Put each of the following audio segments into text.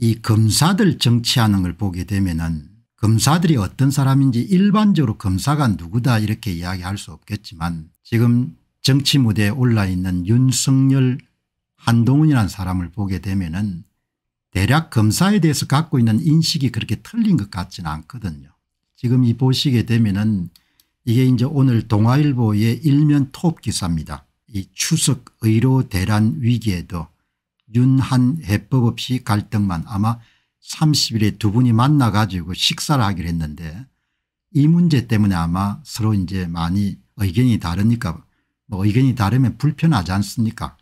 이 검사들 정치하는 걸 보게 되면은 검사들이 어떤 사람인지 일반적으로 검사가 누구다 이렇게 이야기할 수 없겠지만 지금 정치 무대에 올라있는 윤석열 한동훈이라는 사람을 보게 되면은 대략 검사에 대해서 갖고 있는 인식이 그렇게 틀린 것 같지는 않거든요. 지금 이 보시게 되면은 이게 이제 오늘 동아일보의 일면 톱 기사입니다. 이 추석 의료 대란 위기에도 윤한 해법 없이 갈등만 아마 30일에 두 분이 만나 가지고 식사를 하기로 했는데 이 문제 때문에 아마 서로 이제 많이 의견이 다르니까 뭐 의견이 다르면 불편하지 않습니까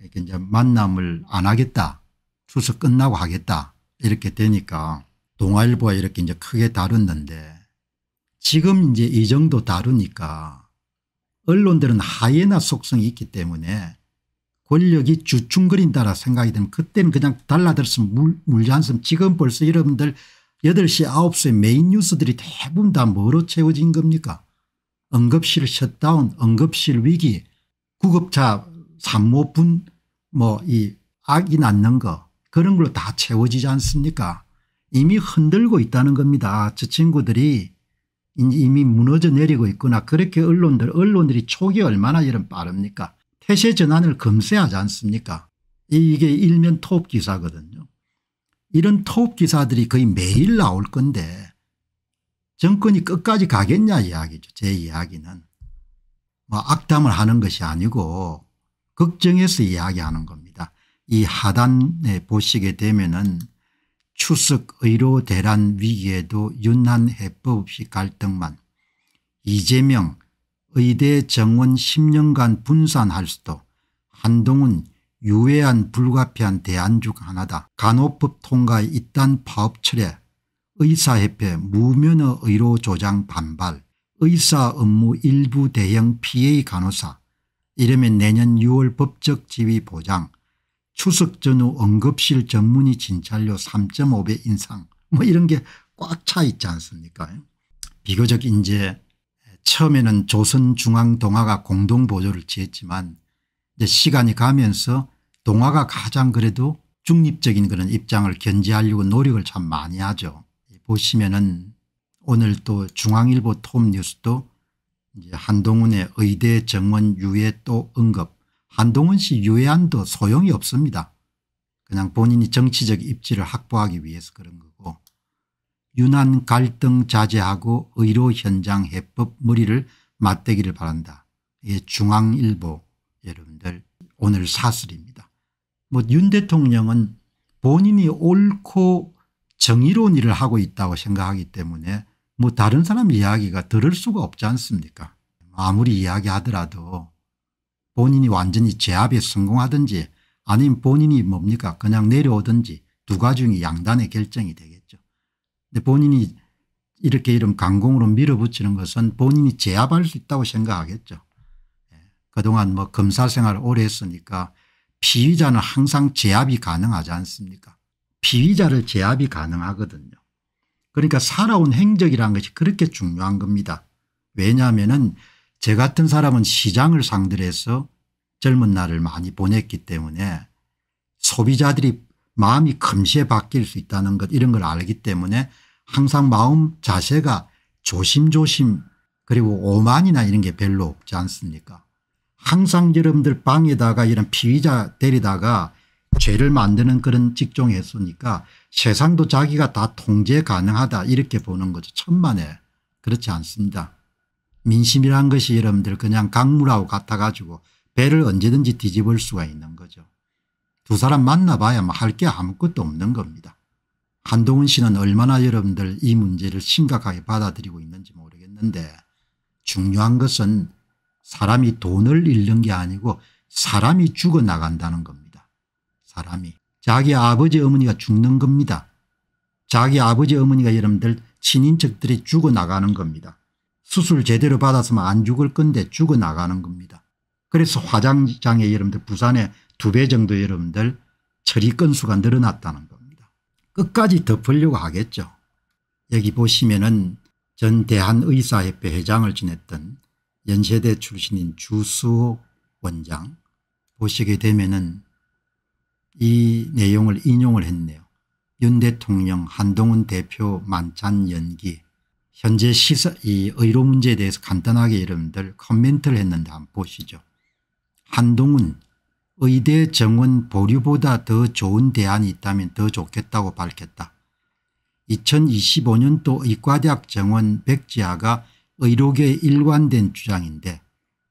이렇게 이제 만남을 안 하겠다 추석 끝나고 하겠다 이렇게 되니까 동아일보가 이렇게 이제 크게 다뤘는데 지금 이제 이 정도 다루니까 언론들은 하이에나 속성이 있기 때문에 권력이 주춤거린다라 생각이 되면 그때는 그냥 달라들었으면 물, 물지 않으면 지금 벌써 여러분들 8시 9시에 메인 뉴스들이 대부분 다 뭐로 채워진 겁니까 응급실 셧다운 응급실 위기 구급차 산모분 뭐 이 악이 낳는 거 그런 걸로 다 채워지지 않습니까 이미 흔들고 있다는 겁니다 저 친구들이 이미 무너져 내리고 있구나 그렇게 언론들 언론들이 촉이 얼마나 이런 빠릅니까 태세 전환을 검세하지 않습니까 이게 일면 톱 기사거든요. 이런 톱 기사들이 거의 매일 나올 건데 정권이 끝까지 가겠냐 이야기죠. 제 이야기는. 뭐 악담을 하는 것이 아니고 걱정해서 이야기하는 겁니다. 이 하단에 보시게 되면은 추석 의료 대란 위기에도 윤한 해법 없이 갈등만 이재명 의대 정원 10년간 분산할 수도 한동훈 유해한 불가피한 대안 중 하나다. 간호법 통과의 잇단 파업 철회 의사협회 무면허 의료 조장 반발 의사 업무 일부 대형 PA 간호사 이르면 내년 6월 법적 지위 보장 추석 전후 응급실 전문의 진찰료 3.5배 인상 뭐 이런 게 꽉 차 있지 않습니까 비교적 이제 처음에는 조선중앙동화가 공동보조를 지었지만 이제 시간이 가면서 동화가 가장 그래도 중립적인 그런 입장을 견지하려고 노력을 참 많이 하죠. 보시면은 오늘 또 중앙일보 톱뉴스도 이제 한동훈의 의대 정원 유예 또 언급 한동훈 씨유예안도 소용이 없습니다. 그냥 본인이 정치적 입지를 확보하기 위해서 그런 거고 유난 갈등 자제하고 의료 현장 해법 머리를 맞대기를 바란다. 예, 중앙일보 여러분들 오늘 사설입니다. 뭐 윤 대통령은 본인이 옳고 정의로운 일을 하고 있다고 생각하기 때문에 뭐 다른 사람 이야기가 들을 수가 없지 않습니까 아무리 이야기하더라도 본인이 완전히 제압에 성공하든지 아니면 본인이 뭡니까 그냥 내려오든지 두 가지 중에 양단의 결정이 되겠 근데 본인이 이렇게 이름 강공으로 밀어붙이는 것은 본인이 제압할 수 있다고 생각하겠죠. 예. 그동안 뭐 검사 생활 오래 했으니까 피의자는 항상 제압이 가능하지 않습니까 피의자를 제압이 가능하거든요. 그러니까 살아온 행적이라는 것이 그렇게 중요한 겁니다. 왜냐하면 은저 같은 사람은 시장을 상대로 해서 젊은 날을 많이 보냈기 때문에 소비자들이 마음이 금시에 바뀔 수 있다는 것 이런 걸 알기 때문에 항상 마음 자세가 조심조심 그리고 오만이나 이런 게 별로 없지 않습니까 항상 여러분들 방에다가 이런 피의자 데리다가 죄를 만드는 그런 직종했으니까 세상도 자기가 다 통제 가능하다 이렇게 보는 거죠. 천만에 그렇지 않습니다. 민심이란 것이 여러분들 그냥 강물하고 같아가지고 배를 언제든지 뒤집을 수가 있는 거죠. 두 사람 만나봐야 뭐 할게 아무것도 없는 겁니다. 한동훈 씨는 얼마나 여러분들 이 문제를 심각하게 받아들이고 있는지 모르겠는데 중요한 것은 사람이 돈을 잃는 게 아니고 사람이 죽어나간다는 겁니다. 사람이. 자기 아버지 어머니가 죽는 겁니다. 자기 아버지 어머니가 여러분들 친인척들이 죽어나가는 겁니다. 수술 제대로 받았으면 안 죽을 건데 죽어나가는 겁니다. 그래서 화장장에 여러분들 부산에 두 배 정도 여러분들 처리 건수가 늘어났다는 거. 끝까지 덮으려고 하겠죠. 여기 보시면은 전 대한의사협회 회장을 지냈던 연세대 출신인 주수호 원장 보시게 되면은 이 내용을 인용을 했네요. 윤 대통령 한동훈 대표 만찬 연기 현재 시사 이 의료 문제에 대해서 간단하게 여러분들 코멘트를 했는데 한번 보시죠. 한동훈 의대 정원 보류보다 더 좋은 대안이 있다면 더 좋겠다고 밝혔다. 2025년도 의과대학 정원 백지하가 의료계에 일관된 주장인데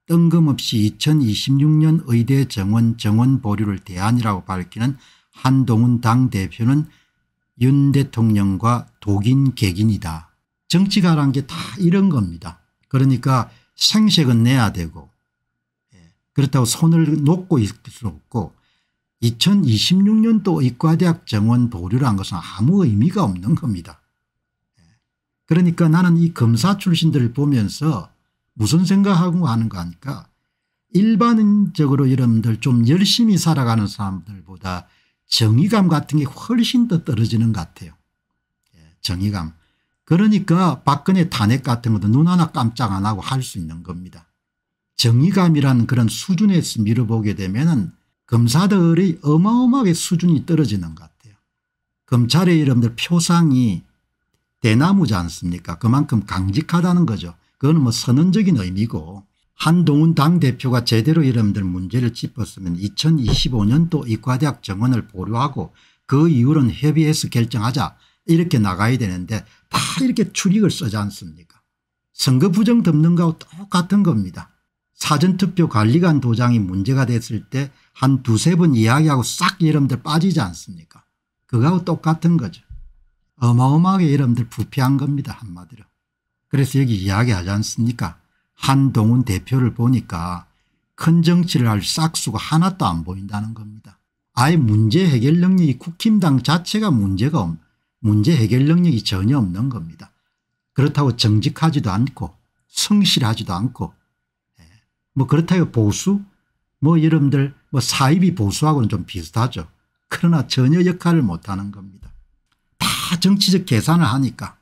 뜬금없이 2026년 의대 정원 정원 보류를 대안이라고 밝히는 한동훈 당대표는 윤 대통령과 독인 객인이다. 정치가란 게 다 이런 겁니다. 그러니까 생색은 내야 되고 그렇다고 손을 놓고 있을 수 없고 2026년도 의과대학 정원 보류를 한 것은 아무 의미가 없는 겁니다. 그러니까 나는 이 검사 출신들을 보면서 무슨 생각하고 하는가 하니까 일반적으로 여러분들 좀 열심히 살아가는 사람들보다 정의감 같은 게 훨씬 더 떨어지는 것 같아요. 예, 정의감. 그러니까 박근혜 탄핵 같은 것도 눈 하나 깜짝 안 하고 할 수 있는 겁니다. 정의감이란 그런 수준에서 밀어보게 되면 은 검사들의 어마어마하게 수준이 떨어지는 것 같아요. 검찰의 이름들 표상이 대나무지 않습니까 그만큼 강직하다는 거죠. 그건 뭐 선언적인 의미고 한동훈 당대표가 제대로 이름들 문제를 짚었으면 2025년도 이과대학 정원을 보류하고 그 이후로는 협의해서 결정하자 이렇게 나가야 되는데 다 이렇게 추릭을 쓰지 않습니까 선거 부정 덮는 거하고 똑같은 겁니다. 사전투표 관리관 도장이 문제가 됐을 때 한 두세 번 이야기하고 싹 여러분들 빠지지 않습니까 그거하고 똑같은 거죠. 어마어마하게 여러분들 부패한 겁니다 한마디로. 그래서 여기 이야기하지 않습니까 한동훈 대표를 보니까 큰 정치를 할 싹수가 하나도 안 보인다는 겁니다. 아예 문제 해결 능력이 국힘당 자체가 문제가 없, 문제 해결 능력이 전혀 없는 겁니다. 그렇다고 정직하지도 않고 성실하지도 않고 뭐 그렇다고 보수 뭐 여러분들 뭐 사입이 보수하고는 좀 비슷하죠. 그러나 전혀 역할을 못하는 겁니다. 다 정치적 계산을 하니까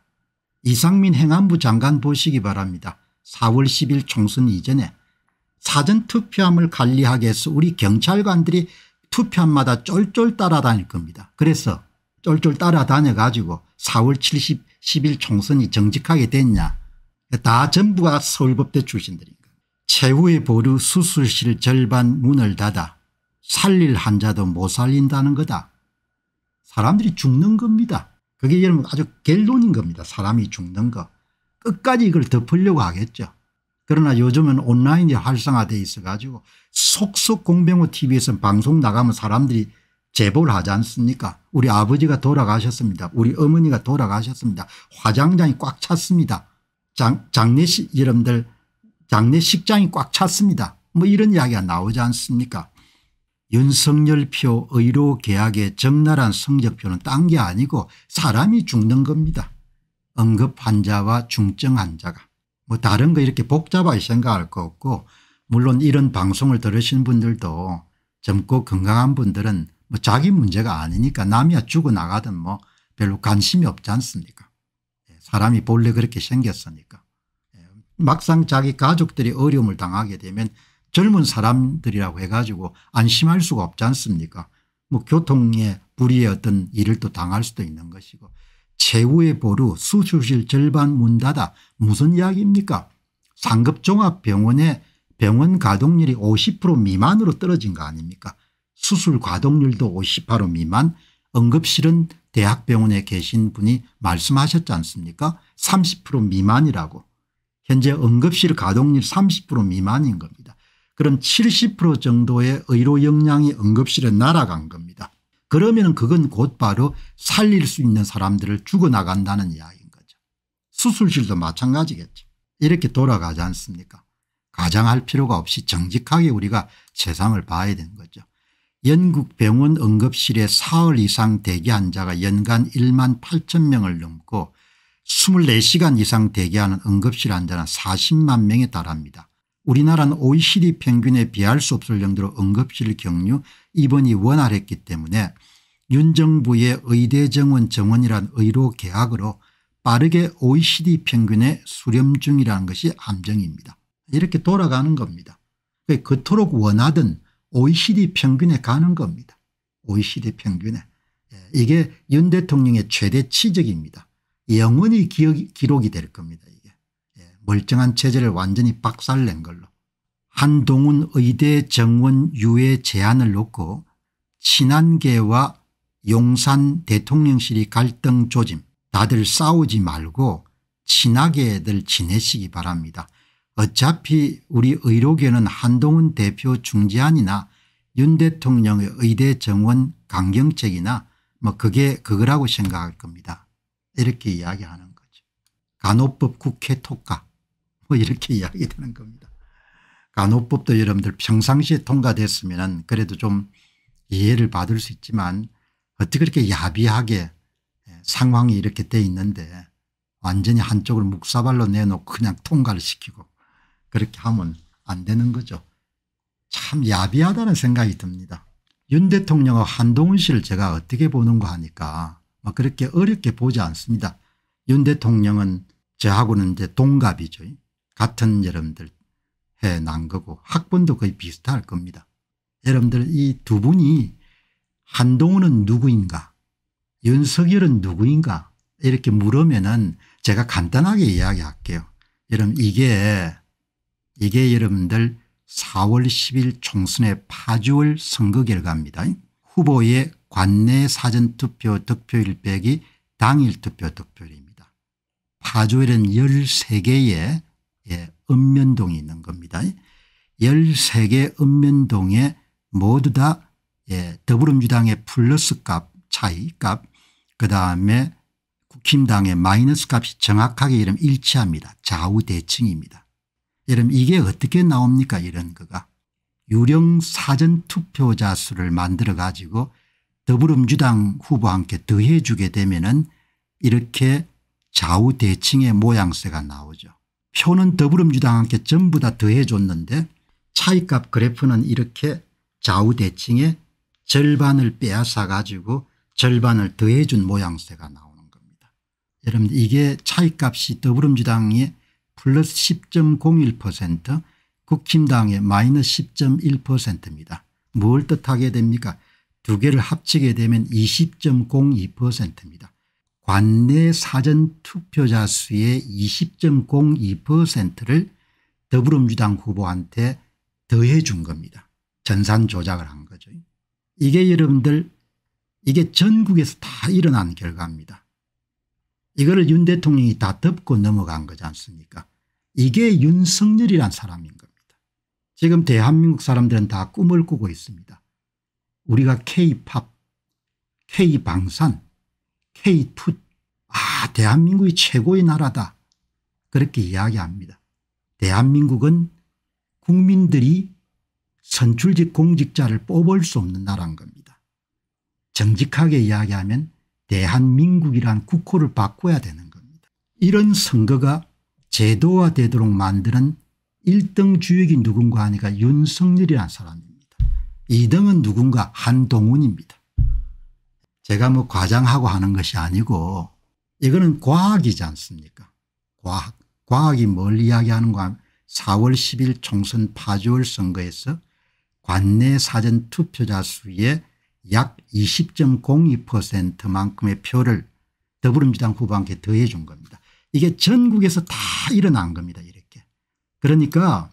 이상민 행안부 장관 보시기 바랍니다. 4월 10일 총선 이전에 사전투표함을 관리하기 위해서 우리 경찰관들이 투표함마다 쫄쫄 따라다닐 겁니다. 그래서 쫄쫄 따라다녀 가지고 4월 70, 10일 총선이 정직하게 됐냐 다 전부가 서울법대 출신들입니다. 최후의 보루 수술실 절반 문을 닫아 살릴 환자도 못 살린다는 거다. 사람들이 죽는 겁니다. 그게 여러분 아주 결론인 겁니다. 사람이 죽는 거. 끝까지 이걸 덮으려고 하겠죠. 그러나 요즘은 온라인이 활성화돼 있어가지고 속속 공병호 tv에서 방송 나가면 사람들이 제보를 하지 않습니까 우리 아버지가 돌아가셨습니다. 우리 어머니가 돌아가셨습니다. 화장장이 꽉 찼습니다. 장, 장례식 여러분들 장례식장이 꽉 찼습니다. 뭐 이런 이야기가 나오지 않습니까 윤석열표 의료계약의 적나란 성적표는 딴 게 아니고 사람이 죽는 겁니다. 응급환자와 중증환자가 뭐 다른 거 이렇게 복잡하게 생각할 거 없고 물론 이런 방송을 들으신 분들도 젊고 건강한 분들은 뭐 자기 문제가 아니니까 남이야 죽어나가든 뭐 별로 관심이 없지 않습니까 예, 사람이 본래 그렇게 생겼으니까 막상 자기 가족들이 어려움을 당하게 되면 젊은 사람들이라고 해가지고 안심할 수가 없지 않습니까 뭐 교통의 불의의 어떤 일을 또 당할 수도 있는 것이고 최후의 보루 수술실 절반 문 닫아 무슨 이야기입니까 상급종합병원의 병원 가동률이 50% 미만으로 떨어진 거 아닙니까 수술 가동률도 50% 미만 응급실은 대학병원에 계신 분이 말씀하셨지 않습니까 30% 미만이라고 현재 응급실 가동률 30% 미만인 겁니다. 그럼 70% 정도의 의료 역량이 응급실에 날아간 겁니다. 그러면 그건 곧바로 살릴 수 있는 사람들을 죽어나간다는 이야기인 거죠. 수술실도 마찬가지겠죠. 이렇게 돌아가지 않습니까 가장할 필요가 없이 정직하게 우리가 세상을 봐야 되는 거죠. 영국 병원 응급실에 사흘 이상 대기 환자가 연간 1만 8천 명을 넘고 24시간 이상 대기하는 응급실 환자는 40만 명에 달합니다. 우리나라는 OECD 평균에 비할 수 없을 정도로 응급실 경류 입원이 원활했기 때문에 윤 정부의 의대 정원 정원이란 의료 계약으로 빠르게 OECD 평균의 수렴 중이라는 것이 함정입니다. 이렇게 돌아가는 겁니다. 그토록 원하던 OECD 평균에 가는 겁니다. OECD 평균에. 예, 이게 윤 대통령의 최대 치적입니다. 영원히 기억이, 기록이 될 겁니다. 이게 예, 멀쩡한 체제를 완전히 박살낸 걸로. 한동훈 의대 정원 유예 제안을 놓고 친한계와 용산 대통령실이 갈등 조짐 다들 싸우지 말고 친하게들 지내시기 바랍니다. 어차피 우리 의료계는 한동훈 대표 중재안이나 윤 대통령의 의대 정원 강경책이나 뭐 그게 그거라고 생각할 겁니다. 이렇게 이야기하는 거죠. 간호법 국회 통과 뭐 이렇게 이야기되는 겁니다. 간호법도 여러분들 평상시에 통과됐으면 그래도 좀 이해를 받을 수 있지만 어떻게 그렇게 야비하게 예, 상황이 이렇게 돼 있는데 완전히 한쪽을 묵사발로 내놓고 그냥 통과를 시키고 그렇게 하면 안 되는 거죠. 참 야비하다는 생각이 듭니다. 윤 대통령과 한동훈 씨를 제가 어떻게 보는가 하니까 그렇게 어렵게 보지 않습니다. 윤 대통령은 저하고는 이제 동갑이죠. 같은 여러분들 해 난 거고 학번도 거의 비슷할 겁니다. 여러분들 이 두 분이 한동훈은 누구인가 윤석열은 누구인가 이렇게 물으면은 제가 간단하게 이야기할게요. 여러분 이게 이게 여러분들 4월 10일 총선의 파주월 선거 결과입니다. 후보의 관내 사전투표 득표일 빼기 당일 투표 득표율입니다. 파주에은 13개의 예, 읍면동이 있는 겁니다. 13개 읍면동에 모두 다 예, 더불어민주당의 플러스 값 차이 값 그다음에 국힘당의 마이너스 값이 정확하게 이름 일치합니다. 좌우 대칭입니다. 여러분 이게 어떻게 나옵니까 이런 거가. 유령 사전투표자 수를 만들어 가지고 더불어민주당 후보와 함께 더해 주게 되면 은 이렇게 좌우 대칭의 모양새가 나오죠. 표는 더불어민주당 함께 전부 다 더해 줬는데 차이값 그래프는 이렇게 좌우 대칭의 절반을 빼앗아 가지고 절반을 더해 준 모양새가 나오는 겁니다. 여러분 이게 차이값이 더불어민주당의 플러스 10.01% 국힘당의 마이너스 10.1%입니다. 뭘 뜻하게 됩니까 두 개를 합치게 되면 20.02%입니다. 관내 사전 투표자 수의 20.02%를 더불어민주당 후보한테 더해 준 겁니다. 전산 조작을 한 거죠. 이게 여러분들 이게 전국에서 다 일어난 결과입니다. 이거를 윤 대통령이 다 덮고 넘어간 거지 않습니까 이게 윤석열이란 사람인 겁니다. 지금 대한민국 사람들은 다 꿈을 꾸고 있습니다. 우리가 K-팝, K-방산, K-투 아 대한민국이 최고의 나라다 그렇게 이야기합니다. 대한민국은 국민들이 선출직 공직자를 뽑을 수 없는 나라인 겁니다. 정직하게 이야기하면 대한민국이란 국호를 바꿔야 되는 겁니다. 이런 선거가 제도화되도록 만드는 1등 주역이 누군가 하니까 윤석열이라는 사람입니다. 2등은 누군가 한동훈입니다. 제가 뭐 과장하고 하는 것이 아니고 이거는 과학이지 않습니까 과학. 과학이 뭘 이야기하는가 4월 10일 총선 파주월 선거에서 관내 사전 투표자 수의 약 20.02%만큼의 표를 더불어민주당 후보한테 더해 준 겁니다. 이게 전국에서 다 일어난 겁니다. 이렇게. 그러니까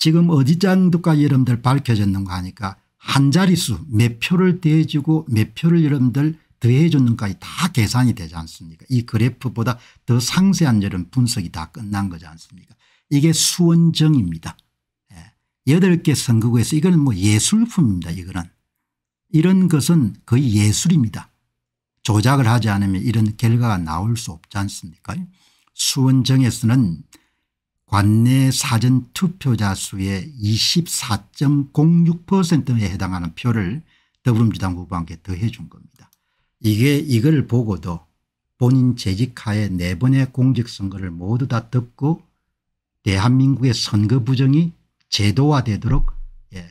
지금 어디 정도까지 여러분들 밝혀졌는가 하니까 한 자릿수 몇 표를 대해주고 몇 표를 여러분들 더해줬는가에 다 계산이 되지 않습니까 이 그래프보다 더 상세한 이런 분석이 다 끝난 거지 않습니까 이게 수원정입니다. 8개 예. 선거구에서 이건 뭐 예술품입니다. 이거는 이런 것은 거의 예술입니다. 조작을 하지 않으면 이런 결과가 나올 수 없지 않습니까 수원정에서는 관내 사전 투표자 수의 24.06%에 해당하는 표를 더불어민주당 후보한테 더해 준 겁니다. 이게 이걸 보고도 본인 재직하에 네 번의 공직선거를 모두 다 덮고 대한민국의 선거 부정이 제도화되도록 예,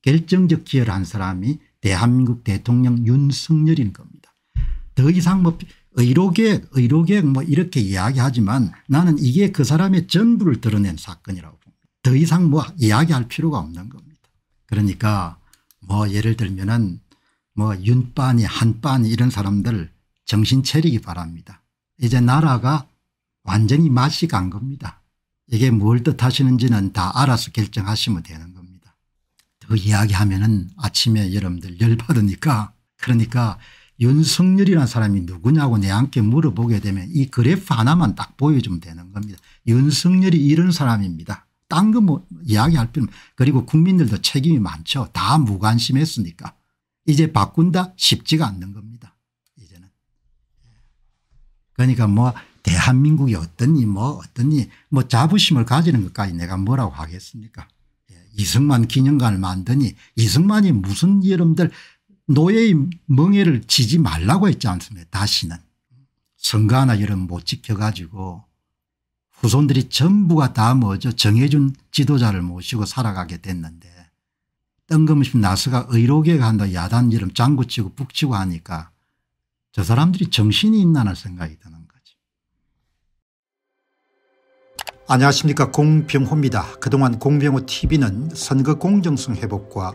결정적 기여를 한 사람이 대한민국 대통령 윤석열인 겁니다. 더 이상 뭐 의료계의료계뭐 이렇게 이야기하지만 나는 이게 그 사람의 전부를 드러낸 사건이라고 봅니다. 더 이상 뭐 이야기할 필요가 없는 겁니다. 그러니까 뭐 예를 들면은 뭐 윤빤이 한빤이 이런 사람들 정신 차리기 바랍니다. 이제 나라가 완전히 맛이 간 겁니다. 이게 뭘 뜻하시는지는 다 알아서 결정하시면 되는 겁니다. 더 이야기하면 은 아침에 여러분들 열받으니까 그러니까 윤석열이라는 사람이 누구냐고 내한테 물어보게 되면 이 그래프 하나만 딱 보여주면 되는 겁니다. 윤석열이 이런 사람입니다. 딴 거 뭐 이야기할 필요 그리고 국민들도 책임이 많죠. 다 무관심했으니까. 이제 바꾼다 쉽지가 않는 겁니다. 이제는. 그러니까 뭐 대한민국이 어떠니 뭐 어떠니 뭐 자부심을 가지는 것까지 내가 뭐라고 하겠습니까 예, 이승만 기념관을 만드니 이승만이 무슨 여러분들 노예의 멍해를 지지 말라고 했지 않습니까 다시는. 선거 하나 이런 못 지켜가지고 후손들이 전부가 다 뭐죠 정해준 지도자를 모시고 살아가게 됐는데 뜬금없이 나서가 의료계 간다 야단 이름 장구치고 북치고 하니까 저 사람들이 정신이 있나는 생각이 드는 거지. 안녕하십니까 공병호입니다. 그동안 공병호 tv는 선거 공정성 회복과